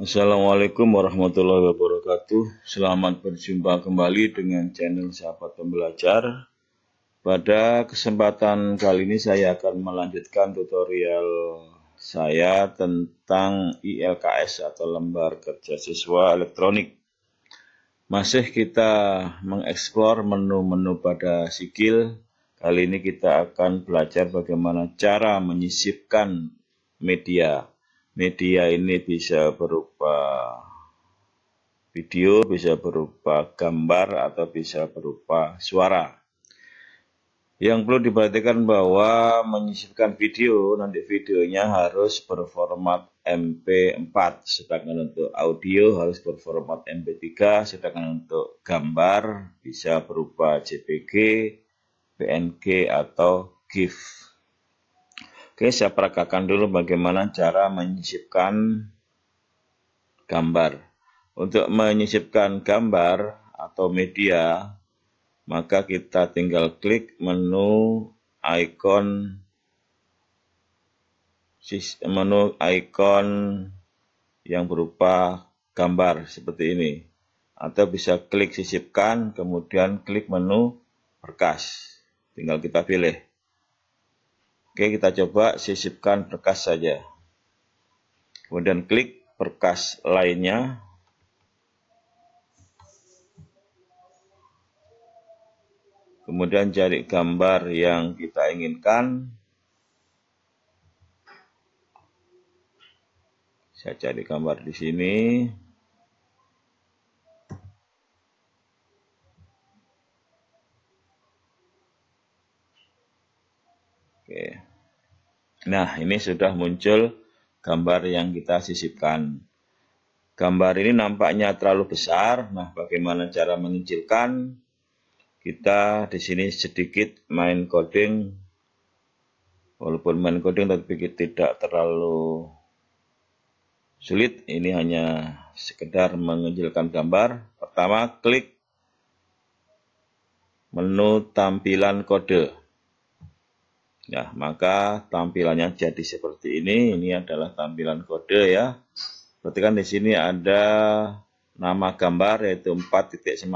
Assalamualaikum warahmatullahi wabarakatuh. Selamat berjumpa kembali dengan channel Sahabat Pembelajar. Pada kesempatan kali ini saya akan melanjutkan tutorial saya tentang ILKS atau Lembar Kerja Siswa Elektronik. Masih kita mengeksplor menu-menu pada sikil. Kali ini kita akan belajar bagaimana cara menyisipkan media Media ini bisa berupa video, bisa berupa gambar, atau bisa berupa suara. Yang perlu diperhatikan bahwa menyisipkan video, nanti videonya harus berformat MP4, sedangkan untuk audio harus berformat MP3, sedangkan untuk gambar bisa berupa JPG, PNG, atau GIF. Oke, saya peragakan dulu bagaimana cara menyisipkan gambar. Untuk menyisipkan gambar atau media, maka kita tinggal klik menu icon menu icon yang berupa gambar seperti ini. Atau bisa klik sisipkan, kemudian klik menu berkas. Tinggal kita pilih. Oke, kita coba sisipkan berkas saja. Kemudian klik berkas lainnya. Kemudian cari gambar yang kita inginkan. Saya cari gambar di sini. Oke. Nah, ini sudah muncul gambar yang kita sisipkan. Gambar ini nampaknya terlalu besar. Nah, bagaimana cara mengecilkan? Kita di sini sedikit main coding. Walaupun main coding tapi tidak terlalu sulit. Ini hanya sekedar mengecilkan gambar. Pertama, klik menu tampilan kode. Ya, maka tampilannya jadi seperti ini. Ini adalah tampilan kode ya. Berarti kan di sini ada nama gambar yaitu 4 titik ke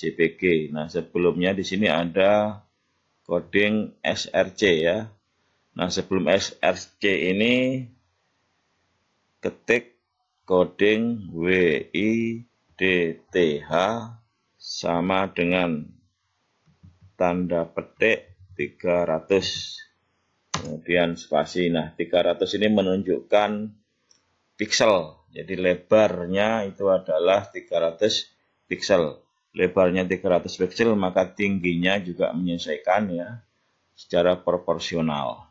JPG. Nah, sebelumnya di sini ada coding SRC ya. Nah, sebelum SRC ini ketik coding WIDTH sama dengan tanda petik 300 kemudian spasi nah 300 ini menunjukkan pixel jadi lebarnya itu adalah 300 pixel lebarnya 300 pixel maka tingginya juga menyesuaikan ya secara proporsional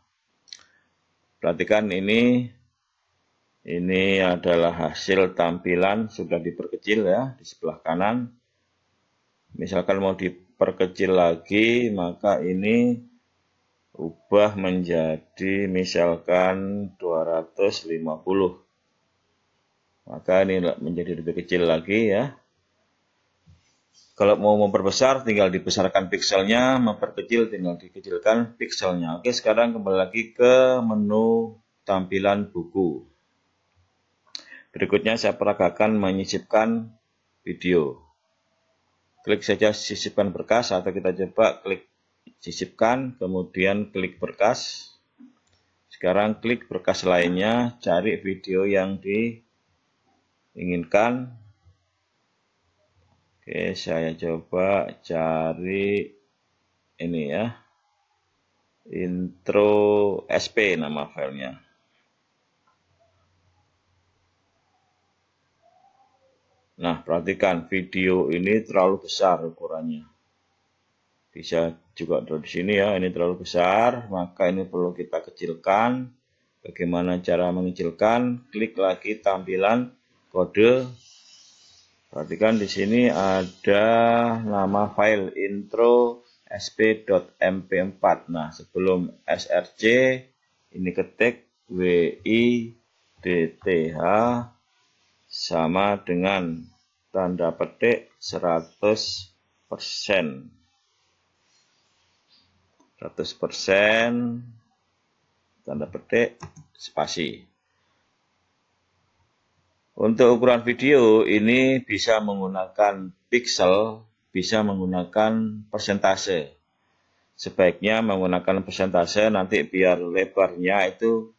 perhatikan ini ini adalah hasil tampilan sudah diperkecil ya di sebelah kanan misalkan mau di perkecil lagi, maka ini ubah menjadi misalkan 250. Maka ini menjadi lebih kecil lagi ya. Kalau mau memperbesar tinggal dibesarkan pikselnya, memperkecil tinggal dikecilkan pikselnya. Oke, sekarang kembali lagi ke menu tampilan buku. Berikutnya saya peragakan menyisipkan video klik saja sisipkan berkas atau kita coba klik sisipkan kemudian klik berkas sekarang klik berkas lainnya cari video yang diinginkan oke saya coba cari ini ya intro sp nama filenya Nah, perhatikan video ini terlalu besar ukurannya. Bisa juga di sini ya, ini terlalu besar, maka ini perlu kita kecilkan. Bagaimana cara mengecilkan? Klik lagi tampilan kode. Perhatikan di sini ada nama file intro sp.mp4. Nah, sebelum src ini ketik width sama dengan tanda petik 100%. 100% tanda petik spasi. Untuk ukuran video ini bisa menggunakan pixel, bisa menggunakan persentase. Sebaiknya menggunakan persentase nanti biar lebarnya itu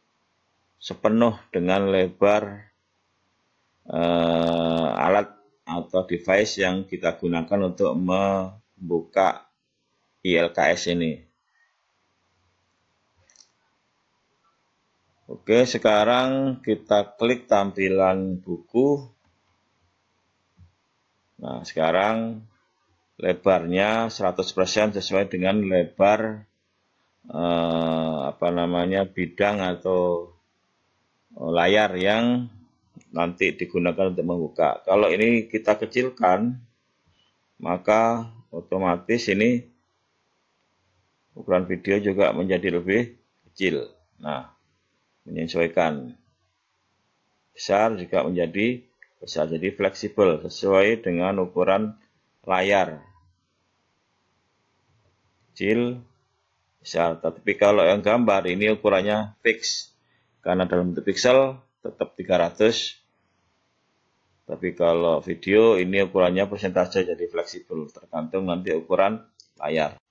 sepenuh dengan lebar eh, alat atau device yang kita gunakan untuk membuka ILKS ini. Oke, sekarang kita klik tampilan buku. Nah, sekarang lebarnya 100% sesuai dengan lebar eh, apa namanya bidang atau layar yang nanti digunakan untuk membuka. Kalau ini kita kecilkan, maka otomatis ini ukuran video juga menjadi lebih kecil. Nah, menyesuaikan besar juga menjadi besar, jadi fleksibel sesuai dengan ukuran layar. Kecil, besar. Tapi kalau yang gambar ini ukurannya fix karena dalam bentuk pixel tetap 300 tapi kalau video ini ukurannya persentase jadi fleksibel tergantung nanti ukuran layar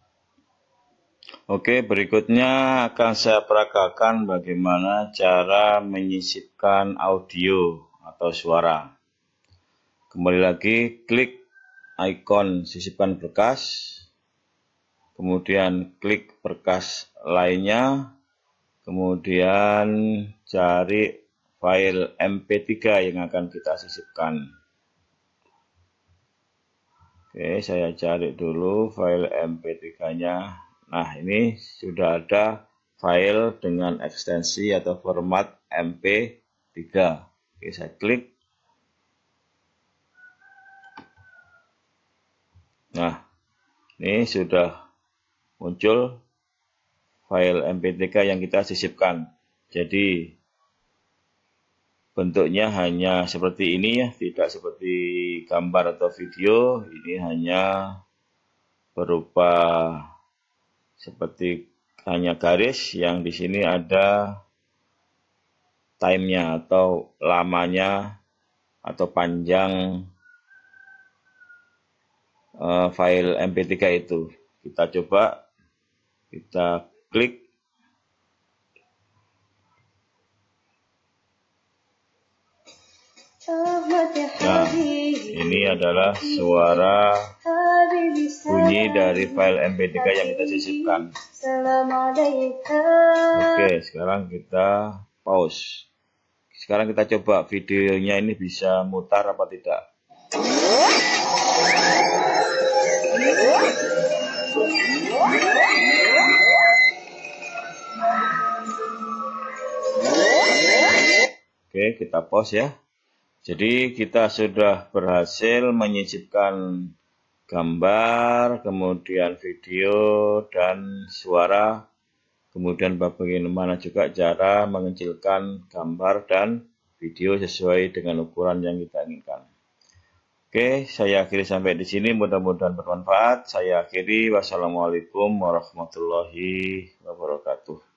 Oke berikutnya akan saya peragakan bagaimana cara menyisipkan audio atau suara kembali lagi klik ikon sisipan berkas kemudian klik berkas lainnya kemudian cari file mp3 yang akan kita sisipkan. Oke, saya cari dulu file mp3-nya. Nah, ini sudah ada file dengan ekstensi atau format mp3. Oke, saya klik. Nah, ini sudah muncul file mp3 yang kita sisipkan. Jadi, bentuknya hanya seperti ini ya, tidak seperti gambar atau video, ini hanya berupa seperti hanya garis yang di sini ada time-nya atau lamanya atau panjang eh, file MP3 itu. Kita coba kita klik Ini adalah suara bunyi dari file MP3 yang kita sisipkan. Oke, sekarang kita pause. Sekarang kita coba videonya ini bisa mutar apa tidak. Oke, kita pause ya. Jadi kita sudah berhasil menyisipkan gambar, kemudian video dan suara. Kemudian bagaimana juga cara mengecilkan gambar dan video sesuai dengan ukuran yang kita inginkan. Oke, saya akhiri sampai di sini. Mudah-mudahan bermanfaat. Saya akhiri. Wassalamualaikum warahmatullahi wabarakatuh.